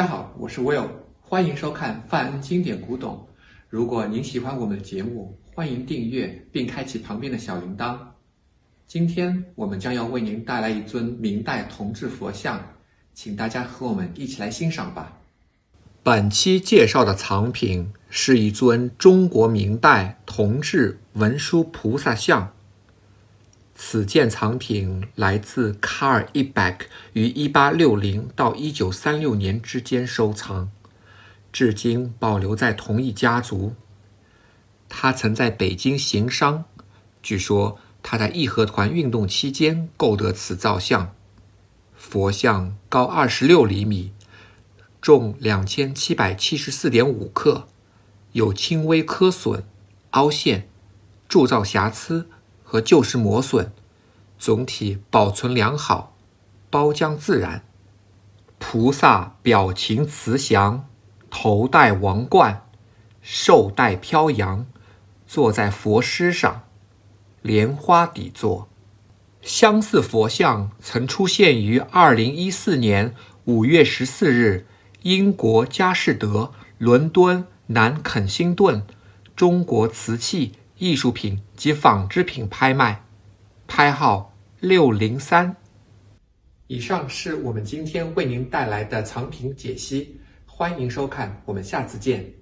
大家好，我是 Will，欢迎收看《范恩经典古董》。如果您喜欢我们的节目，欢迎订阅并开启旁边的小铃铛。今天我们将要为您带来一尊明代铜制佛像，请大家和我们一起来欣赏吧。本期介绍的藏品是一尊中国明代铜制文殊菩萨像。此件藏品来自卡尔·伊贝克于1860到1936年之间收藏，至今保留在同一家族。他曾在北京行商，据说他在义和团运动期间购得此造像。佛像高26厘米，重2774.5克，有轻微磕损、凹陷、铸造瑕疵。和旧式磨损，总体保存良好，包浆自然。菩萨表情慈祥，头戴王冠，绶带飘扬，坐在佛师上，莲花底座。相似佛像曾出现于2014年5月14日，英国佳士得伦敦南肯辛顿中国瓷器。艺术品及纺织品拍卖，拍号六零三。以上是我们今天为您带来的藏品解析，欢迎收看，我们下次见。